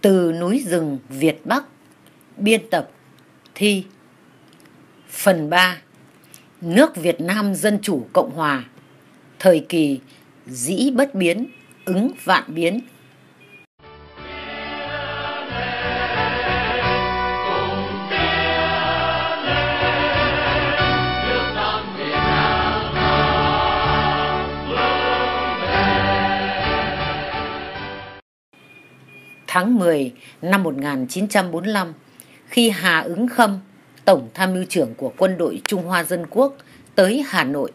Từ núi rừng Việt Bắc Biên tập Thi Phần 3 Nước Việt Nam Dân Chủ Cộng Hòa Thời kỳ Dĩ bất biến, ứng vạn biến tháng 10 năm 1945 khi Hà Ứng Khâm, Tổng Tham mưu trưởng của quân đội Trung Hoa Dân Quốc tới Hà Nội.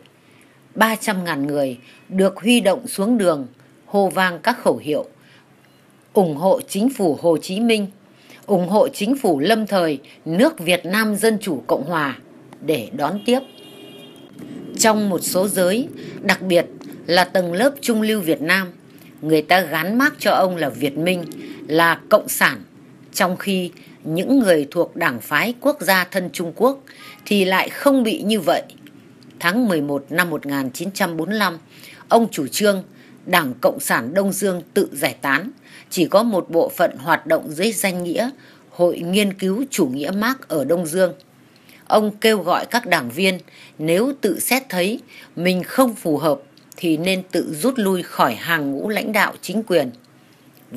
300.000 người được huy động xuống đường hô vang các khẩu hiệu ủng hộ chính phủ Hồ Chí Minh, ủng hộ chính phủ lâm thời nước Việt Nam Dân Chủ Cộng Hòa để đón tiếp. Trong một số giới, đặc biệt là tầng lớp trung lưu Việt Nam, người ta gán mác cho ông là Việt Minh là cộng sản, trong khi những người thuộc đảng phái quốc gia thân Trung Quốc thì lại không bị như vậy. Tháng 11 năm 1945, ông chủ trương Đảng Cộng sản Đông Dương tự giải tán, chỉ có một bộ phận hoạt động dưới danh nghĩa Hội Nghiên cứu Chủ nghĩa Mark ở Đông Dương. Ông kêu gọi các đảng viên nếu tự xét thấy mình không phù hợp thì nên tự rút lui khỏi hàng ngũ lãnh đạo chính quyền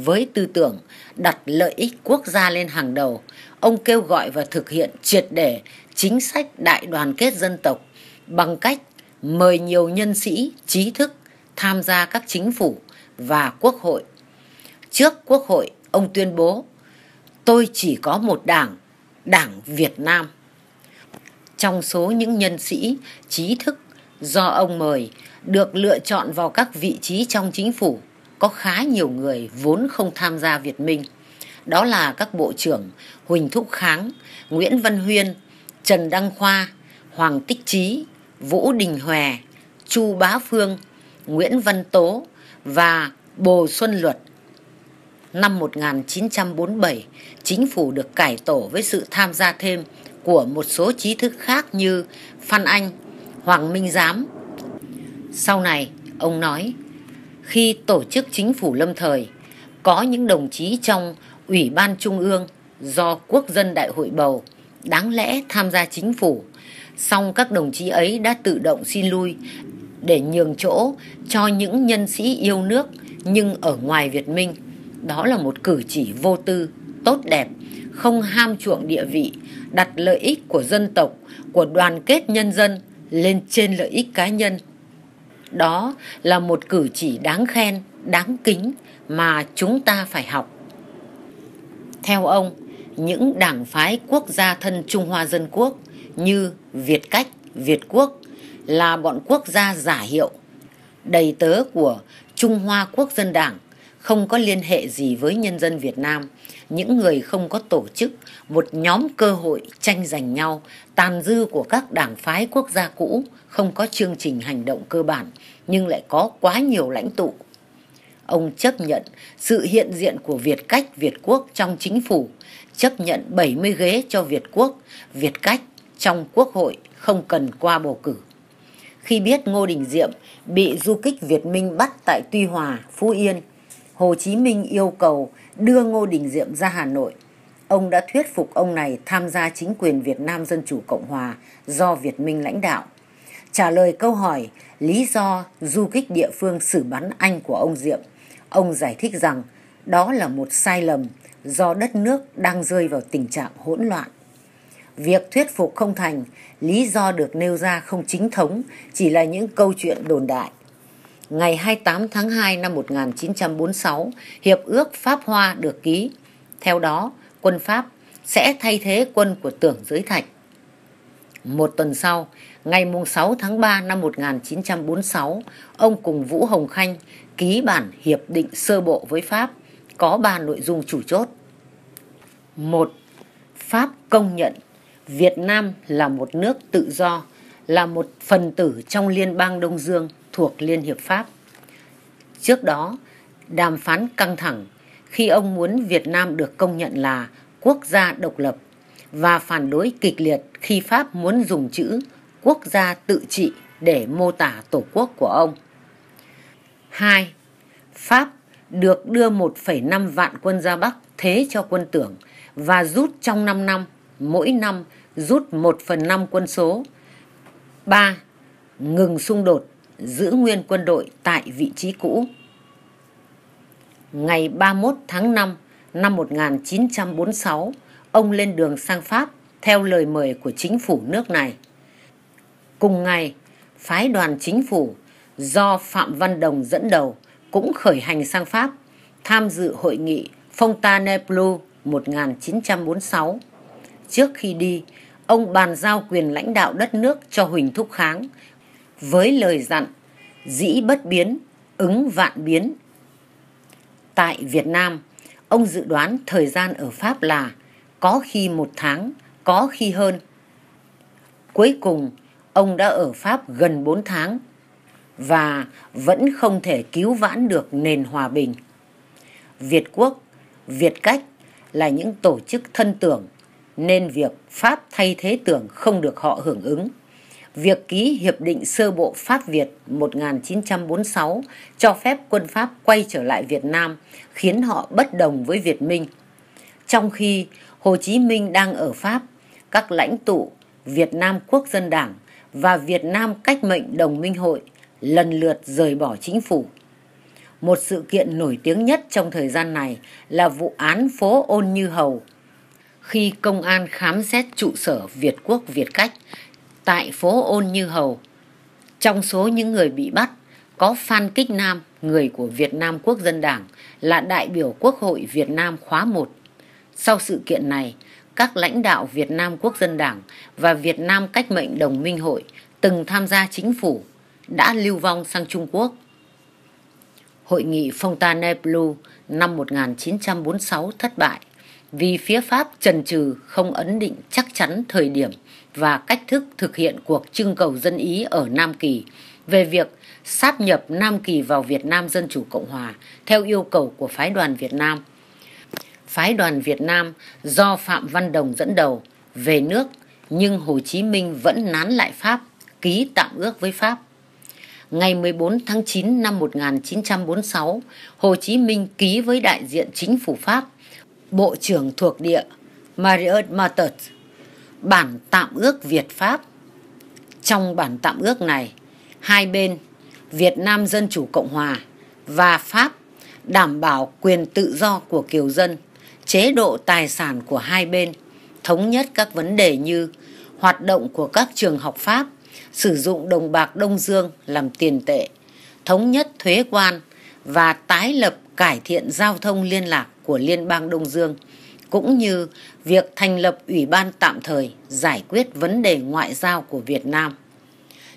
với tư tưởng đặt lợi ích quốc gia lên hàng đầu, ông kêu gọi và thực hiện triệt để chính sách đại đoàn kết dân tộc bằng cách mời nhiều nhân sĩ, trí thức tham gia các chính phủ và quốc hội. Trước quốc hội, ông tuyên bố, tôi chỉ có một đảng, đảng Việt Nam. Trong số những nhân sĩ, trí thức do ông mời được lựa chọn vào các vị trí trong chính phủ có khá nhiều người vốn không tham gia Việt Minh. Đó là các bộ trưởng Huỳnh Thúc Kháng, Nguyễn Văn Huyên, Trần Đăng Khoa, Hoàng Tích Trí, Vũ Đình Hòe, Chu Bá Phương, Nguyễn Văn Tố và Bồ Xuân Luật. Năm 1947, chính phủ được cải tổ với sự tham gia thêm của một số trí thức khác như Phan Anh, Hoàng Minh Giám. Sau này, ông nói, khi tổ chức chính phủ lâm thời có những đồng chí trong ủy ban trung ương do quốc dân đại hội bầu đáng lẽ tham gia chính phủ song các đồng chí ấy đã tự động xin lui để nhường chỗ cho những nhân sĩ yêu nước nhưng ở ngoài việt minh đó là một cử chỉ vô tư tốt đẹp không ham chuộng địa vị đặt lợi ích của dân tộc của đoàn kết nhân dân lên trên lợi ích cá nhân đó là một cử chỉ đáng khen, đáng kính mà chúng ta phải học. Theo ông, những đảng phái quốc gia thân Trung Hoa Dân Quốc như Việt Cách, Việt Quốc là bọn quốc gia giả hiệu, đầy tớ của Trung Hoa Quốc dân Đảng không có liên hệ gì với nhân dân Việt Nam những người không có tổ chức, một nhóm cơ hội tranh giành nhau, tàn dư của các đảng phái quốc gia cũ, không có chương trình hành động cơ bản, nhưng lại có quá nhiều lãnh tụ. Ông chấp nhận sự hiện diện của Việt Cách Việt Quốc trong chính phủ, chấp nhận 70 ghế cho Việt Quốc, Việt Cách trong quốc hội không cần qua bầu cử. Khi biết Ngô Đình Diệm bị du kích Việt Minh bắt tại Tuy Hòa, Phú Yên Hồ Chí Minh yêu cầu đưa Ngô Đình Diệm ra Hà Nội. Ông đã thuyết phục ông này tham gia chính quyền Việt Nam Dân Chủ Cộng Hòa do Việt Minh lãnh đạo. Trả lời câu hỏi lý do du kích địa phương xử bắn anh của ông Diệm, ông giải thích rằng đó là một sai lầm do đất nước đang rơi vào tình trạng hỗn loạn. Việc thuyết phục không thành, lý do được nêu ra không chính thống, chỉ là những câu chuyện đồn đại ngày 28 tháng 2 năm 1946, Hiệp ước Pháp Hoa được ký. Theo đó, quân Pháp sẽ thay thế quân của Tưởng Giới Thạch. Một tuần sau, ngày 6 tháng 3 năm 1946, ông cùng Vũ Hồng Khanh ký bản hiệp định sơ bộ với Pháp có 3 nội dung chủ chốt. 1. Pháp công nhận Việt Nam là một nước tự do, là một phần tử trong Liên bang Đông Dương thuộc Liên Hiệp Pháp. Trước đó, đàm phán căng thẳng khi ông muốn Việt Nam được công nhận là quốc gia độc lập và phản đối kịch liệt khi Pháp muốn dùng chữ quốc gia tự trị để mô tả tổ quốc của ông. 2. Pháp được đưa 1,5 vạn quân ra Bắc thế cho quân tưởng và rút trong 5 năm, mỗi năm rút 1 phần 5 quân số. 3. Ngừng xung đột giữ nguyên quân đội tại vị trí cũ. Ngày 31 tháng 5 năm 1946, ông lên đường sang Pháp theo lời mời của chính phủ nước này. Cùng ngày, phái đoàn chính phủ do Phạm Văn Đồng dẫn đầu cũng khởi hành sang Pháp tham dự hội nghị Fontainebleau 1946. Trước khi đi, ông bàn giao quyền lãnh đạo đất nước cho Huỳnh Thúc Kháng, với lời dặn dĩ bất biến, ứng vạn biến. Tại Việt Nam, ông dự đoán thời gian ở Pháp là có khi một tháng, có khi hơn. Cuối cùng, ông đã ở Pháp gần bốn tháng và vẫn không thể cứu vãn được nền hòa bình. Việt Quốc, Việt Cách là những tổ chức thân tưởng nên việc Pháp thay thế tưởng không được họ hưởng ứng việc ký Hiệp định Sơ Bộ Pháp Việt 1946 cho phép quân Pháp quay trở lại Việt Nam, khiến họ bất đồng với Việt Minh. Trong khi Hồ Chí Minh đang ở Pháp, các lãnh tụ Việt Nam Quốc dân Đảng và Việt Nam Cách mệnh Đồng minh hội lần lượt rời bỏ chính phủ. Một sự kiện nổi tiếng nhất trong thời gian này là vụ án phố Ôn Như Hầu. Khi công an khám xét trụ sở Việt Quốc Việt Cách tại phố Ôn Như Hầu. Trong số những người bị bắt có Phan Kích Nam, người của Việt Nam Quốc dân Đảng, là đại biểu Quốc hội Việt Nam khóa 1. Sau sự kiện này, các lãnh đạo Việt Nam Quốc dân Đảng và Việt Nam Cách mệnh Đồng minh hội từng tham gia chính phủ đã lưu vong sang Trung Quốc. Hội nghị Fontainebleau năm 1946 thất bại vì phía Pháp trần trừ không ấn định chắc chắn thời điểm và cách thức thực hiện cuộc trưng cầu dân ý ở Nam Kỳ về việc sáp nhập Nam Kỳ vào Việt Nam Dân Chủ Cộng Hòa theo yêu cầu của Phái đoàn Việt Nam. Phái đoàn Việt Nam do Phạm Văn Đồng dẫn đầu về nước nhưng Hồ Chí Minh vẫn nán lại Pháp, ký tạm ước với Pháp. Ngày 14 tháng 9 năm 1946, Hồ Chí Minh ký với đại diện chính phủ Pháp, Bộ trưởng thuộc địa Marius Mattert bản tạm ước Việt Pháp. Trong bản tạm ước này, hai bên Việt Nam Dân Chủ Cộng Hòa và Pháp đảm bảo quyền tự do của kiều dân, chế độ tài sản của hai bên, thống nhất các vấn đề như hoạt động của các trường học Pháp, sử dụng đồng bạc Đông Dương làm tiền tệ, thống nhất thuế quan và tái lập cải thiện giao thông liên lạc của Liên bang Đông Dương – cũng như việc thành lập Ủy ban tạm thời giải quyết vấn đề ngoại giao của Việt Nam.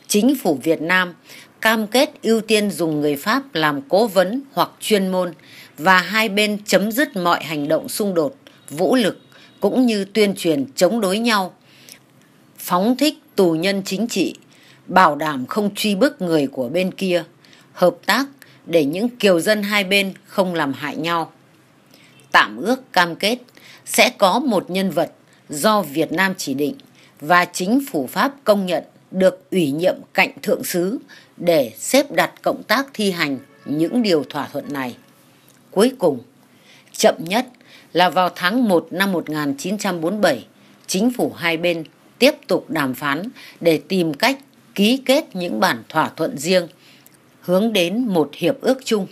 Chính phủ Việt Nam cam kết ưu tiên dùng người Pháp làm cố vấn hoặc chuyên môn và hai bên chấm dứt mọi hành động xung đột, vũ lực cũng như tuyên truyền chống đối nhau, phóng thích tù nhân chính trị, bảo đảm không truy bức người của bên kia, hợp tác để những kiều dân hai bên không làm hại nhau tạm ước cam kết sẽ có một nhân vật do Việt Nam chỉ định và chính phủ Pháp công nhận được ủy nhiệm cạnh thượng sứ để xếp đặt cộng tác thi hành những điều thỏa thuận này. Cuối cùng, chậm nhất là vào tháng 1 năm 1947, chính phủ hai bên tiếp tục đàm phán để tìm cách ký kết những bản thỏa thuận riêng hướng đến một hiệp ước chung.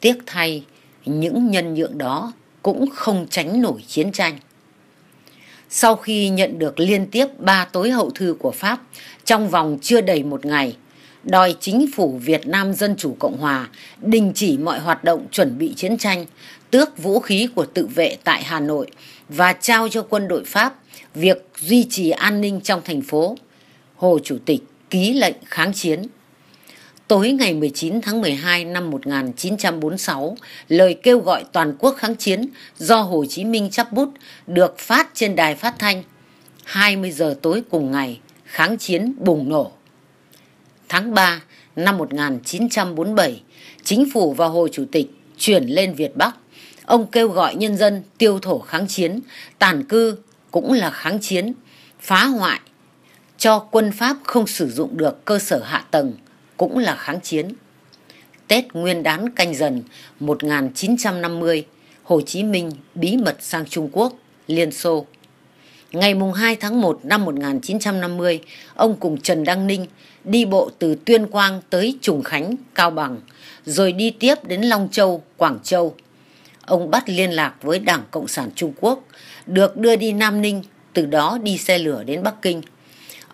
Tiếc thay, những nhân nhượng đó cũng không tránh nổi chiến tranh. Sau khi nhận được liên tiếp ba tối hậu thư của Pháp trong vòng chưa đầy một ngày, đòi chính phủ Việt Nam Dân Chủ Cộng Hòa đình chỉ mọi hoạt động chuẩn bị chiến tranh, tước vũ khí của tự vệ tại Hà Nội và trao cho quân đội Pháp việc duy trì an ninh trong thành phố. Hồ Chủ tịch ký lệnh kháng chiến. Tối ngày 19 tháng 12 năm 1946, lời kêu gọi toàn quốc kháng chiến do Hồ Chí Minh chắp bút được phát trên đài phát thanh. 20 giờ tối cùng ngày, kháng chiến bùng nổ. Tháng 3 năm 1947, chính phủ và Hồ Chủ tịch chuyển lên Việt Bắc. Ông kêu gọi nhân dân tiêu thổ kháng chiến, tàn cư cũng là kháng chiến, phá hoại, cho quân Pháp không sử dụng được cơ sở hạ tầng, cũng là kháng chiến. Tết Nguyên đán canh dần 1950, Hồ Chí Minh bí mật sang Trung Quốc, Liên Xô. Ngày 2 tháng 1 năm 1950, ông cùng Trần Đăng Ninh đi bộ từ Tuyên Quang tới Trùng Khánh, Cao Bằng, rồi đi tiếp đến Long Châu, Quảng Châu. Ông bắt liên lạc với Đảng Cộng sản Trung Quốc, được đưa đi Nam Ninh, từ đó đi xe lửa đến Bắc Kinh –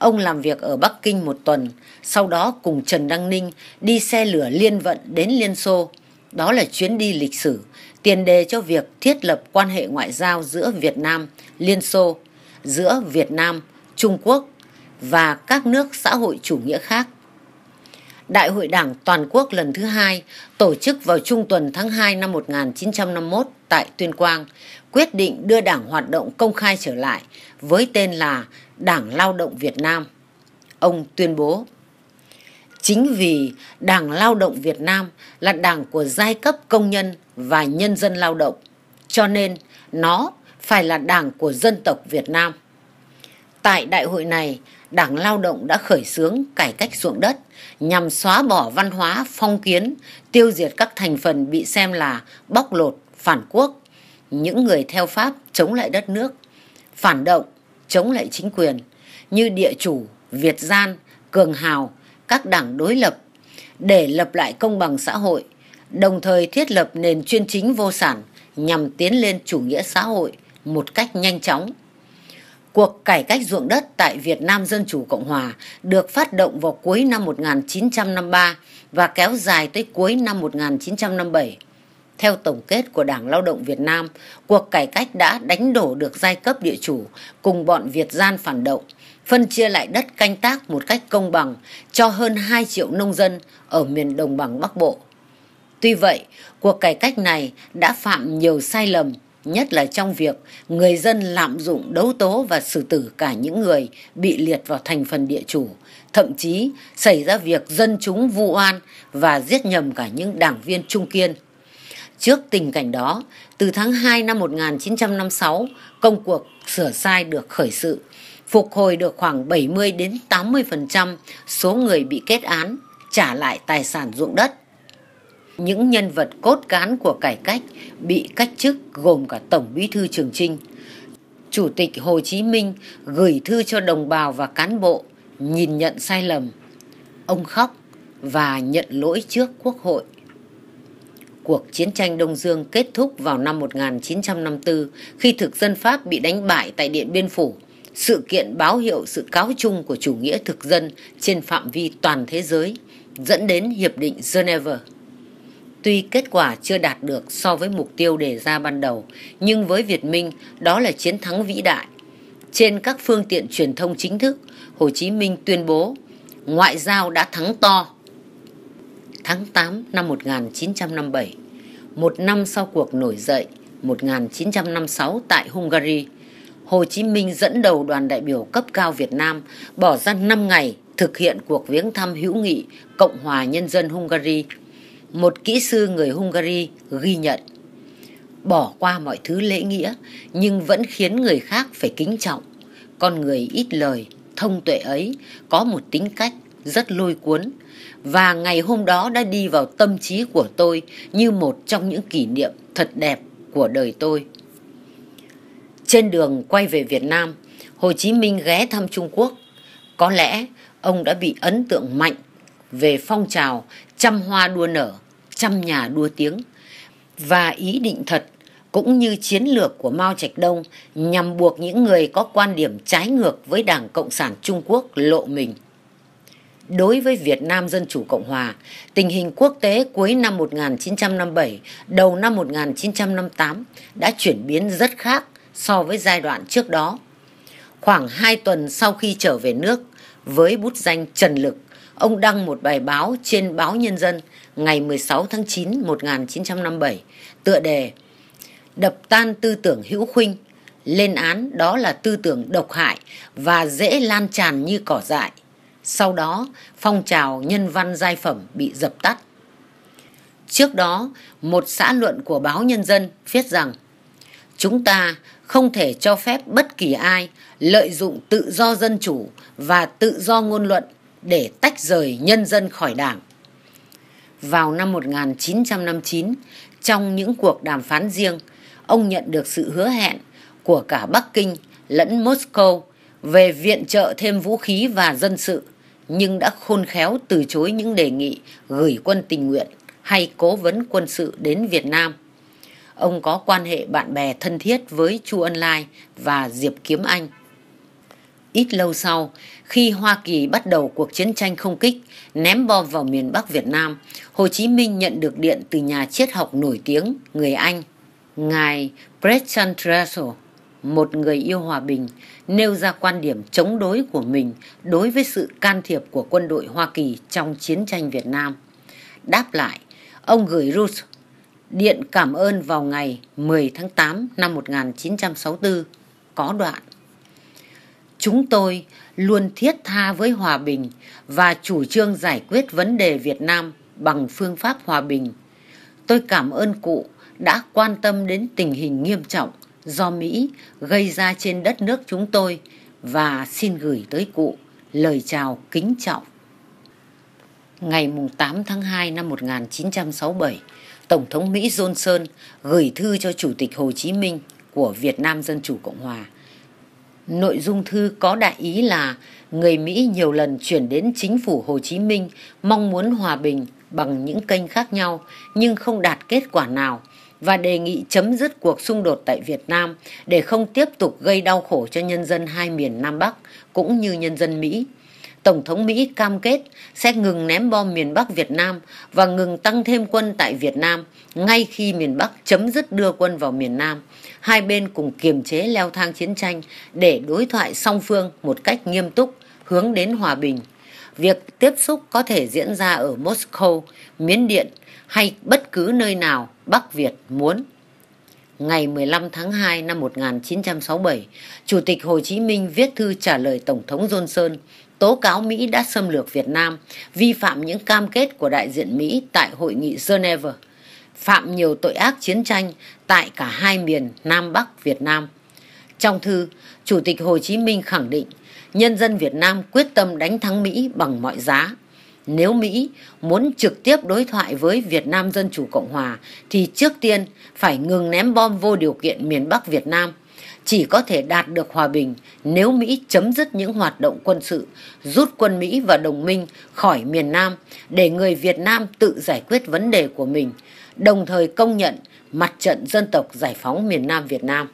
Ông làm việc ở Bắc Kinh một tuần, sau đó cùng Trần Đăng Ninh đi xe lửa liên vận đến Liên Xô. Đó là chuyến đi lịch sử, tiền đề cho việc thiết lập quan hệ ngoại giao giữa Việt Nam, Liên Xô, giữa Việt Nam, Trung Quốc và các nước xã hội chủ nghĩa khác. Đại hội Đảng Toàn quốc lần thứ hai tổ chức vào trung tuần tháng 2 năm 1951 tại Tuyên Quang, quyết định đưa đảng hoạt động công khai trở lại với tên là Đảng Lao động Việt Nam. Ông tuyên bố, chính vì Đảng Lao động Việt Nam là đảng của giai cấp công nhân và nhân dân lao động, cho nên nó phải là đảng của dân tộc Việt Nam. Tại đại hội này, Đảng Lao động đã khởi xướng cải cách ruộng đất nhằm xóa bỏ văn hóa phong kiến, tiêu diệt các thành phần bị xem là bóc lột, phản quốc, những người theo Pháp chống lại đất nước, phản động, chống lại chính quyền như địa chủ, Việt gian, cường hào, các đảng đối lập để lập lại công bằng xã hội, đồng thời thiết lập nền chuyên chính vô sản nhằm tiến lên chủ nghĩa xã hội một cách nhanh chóng. Cuộc cải cách ruộng đất tại Việt Nam Dân Chủ Cộng Hòa được phát động vào cuối năm 1953 và kéo dài tới cuối năm 1957. Theo tổng kết của Đảng Lao động Việt Nam, cuộc cải cách đã đánh đổ được giai cấp địa chủ cùng bọn Việt gian phản động, phân chia lại đất canh tác một cách công bằng cho hơn 2 triệu nông dân ở miền đồng bằng Bắc Bộ. Tuy vậy, cuộc cải cách này đã phạm nhiều sai lầm, nhất là trong việc người dân lạm dụng đấu tố và xử tử cả những người bị liệt vào thành phần địa chủ, thậm chí xảy ra việc dân chúng vu oan và giết nhầm cả những đảng viên trung kiên. Trước tình cảnh đó, từ tháng 2 năm 1956, công cuộc sửa sai được khởi sự, phục hồi được khoảng 70 đến 80% số người bị kết án, trả lại tài sản ruộng đất. Những nhân vật cốt cán của cải cách bị cách chức gồm cả Tổng Bí thư Trường Trinh. Chủ tịch Hồ Chí Minh gửi thư cho đồng bào và cán bộ nhìn nhận sai lầm. Ông khóc và nhận lỗi trước Quốc hội. Cuộc chiến tranh Đông Dương kết thúc vào năm 1954 khi thực dân Pháp bị đánh bại tại Điện Biên Phủ. Sự kiện báo hiệu sự cáo chung của chủ nghĩa thực dân trên phạm vi toàn thế giới, dẫn đến Hiệp định Geneva. Tuy kết quả chưa đạt được so với mục tiêu đề ra ban đầu, nhưng với Việt Minh đó là chiến thắng vĩ đại. Trên các phương tiện truyền thông chính thức, Hồ Chí Minh tuyên bố ngoại giao đã thắng to. Tháng 8 năm 1957, một năm sau cuộc nổi dậy 1956 tại Hungary, Hồ Chí Minh dẫn đầu đoàn đại biểu cấp cao Việt Nam bỏ ra 5 ngày thực hiện cuộc viếng thăm hữu nghị Cộng hòa Nhân dân Hungary. Một kỹ sư người Hungary ghi nhận bỏ qua mọi thứ lễ nghĩa nhưng vẫn khiến người khác phải kính trọng. Con người ít lời, thông tuệ ấy có một tính cách rất lôi cuốn và ngày hôm đó đã đi vào tâm trí của tôi như một trong những kỷ niệm thật đẹp của đời tôi trên đường quay về việt nam hồ chí minh ghé thăm trung quốc có lẽ ông đã bị ấn tượng mạnh về phong trào trăm hoa đua nở trăm nhà đua tiếng và ý định thật cũng như chiến lược của mao trạch đông nhằm buộc những người có quan điểm trái ngược với đảng cộng sản trung quốc lộ mình đối với Việt Nam Dân Chủ Cộng Hòa, tình hình quốc tế cuối năm 1957, đầu năm 1958 đã chuyển biến rất khác so với giai đoạn trước đó. Khoảng 2 tuần sau khi trở về nước, với bút danh Trần Lực, ông đăng một bài báo trên báo Nhân dân ngày 16 tháng 9 1957, tựa đề Đập tan tư tưởng hữu khuynh, lên án đó là tư tưởng độc hại và dễ lan tràn như cỏ dại sau đó, phong trào nhân văn giai phẩm bị dập tắt. Trước đó, một xã luận của báo Nhân dân viết rằng Chúng ta không thể cho phép bất kỳ ai lợi dụng tự do dân chủ và tự do ngôn luận để tách rời nhân dân khỏi đảng. Vào năm 1959, trong những cuộc đàm phán riêng, ông nhận được sự hứa hẹn của cả Bắc Kinh lẫn Moscow về viện trợ thêm vũ khí và dân sự nhưng đã khôn khéo từ chối những đề nghị gửi quân tình nguyện hay cố vấn quân sự đến Việt Nam. Ông có quan hệ bạn bè thân thiết với Chu Ân Lai và Diệp Kiếm Anh. Ít lâu sau, khi Hoa Kỳ bắt đầu cuộc chiến tranh không kích, ném bom vào miền Bắc Việt Nam, Hồ Chí Minh nhận được điện từ nhà triết học nổi tiếng người Anh, ngài Bertrand Russell, một người yêu hòa bình, nêu ra quan điểm chống đối của mình đối với sự can thiệp của quân đội Hoa Kỳ trong chiến tranh Việt Nam. Đáp lại, ông gửi Roosevelt điện cảm ơn vào ngày 10 tháng 8 năm 1964 có đoạn. Chúng tôi luôn thiết tha với hòa bình và chủ trương giải quyết vấn đề Việt Nam bằng phương pháp hòa bình. Tôi cảm ơn cụ đã quan tâm đến tình hình nghiêm trọng do Mỹ gây ra trên đất nước chúng tôi và xin gửi tới cụ lời chào kính trọng. Ngày 8 tháng 2 năm 1967, Tổng thống Mỹ Johnson gửi thư cho Chủ tịch Hồ Chí Minh của Việt Nam Dân Chủ Cộng Hòa. Nội dung thư có đại ý là người Mỹ nhiều lần chuyển đến chính phủ Hồ Chí Minh mong muốn hòa bình bằng những kênh khác nhau nhưng không đạt kết quả nào và đề nghị chấm dứt cuộc xung đột tại Việt Nam để không tiếp tục gây đau khổ cho nhân dân hai miền Nam Bắc cũng như nhân dân Mỹ. Tổng thống Mỹ cam kết sẽ ngừng ném bom miền Bắc Việt Nam và ngừng tăng thêm quân tại Việt Nam ngay khi miền Bắc chấm dứt đưa quân vào miền Nam. Hai bên cùng kiềm chế leo thang chiến tranh để đối thoại song phương một cách nghiêm túc, hướng đến hòa bình. Việc tiếp xúc có thể diễn ra ở Moscow, Miến Điện hay bất cứ nơi nào Bắc Việt muốn. Ngày 15 tháng 2 năm 1967, Chủ tịch Hồ Chí Minh viết thư trả lời Tổng thống Johnson tố cáo Mỹ đã xâm lược Việt Nam, vi phạm những cam kết của đại diện Mỹ tại Hội nghị Geneva, phạm nhiều tội ác chiến tranh tại cả hai miền Nam Bắc Việt Nam. Trong thư, Chủ tịch Hồ Chí Minh khẳng định nhân dân Việt Nam quyết tâm đánh thắng Mỹ bằng mọi giá – nếu Mỹ muốn trực tiếp đối thoại với Việt Nam Dân Chủ Cộng Hòa thì trước tiên phải ngừng ném bom vô điều kiện miền Bắc Việt Nam. Chỉ có thể đạt được hòa bình nếu Mỹ chấm dứt những hoạt động quân sự, rút quân Mỹ và đồng minh khỏi miền Nam để người Việt Nam tự giải quyết vấn đề của mình, đồng thời công nhận mặt trận dân tộc giải phóng miền Nam Việt Nam.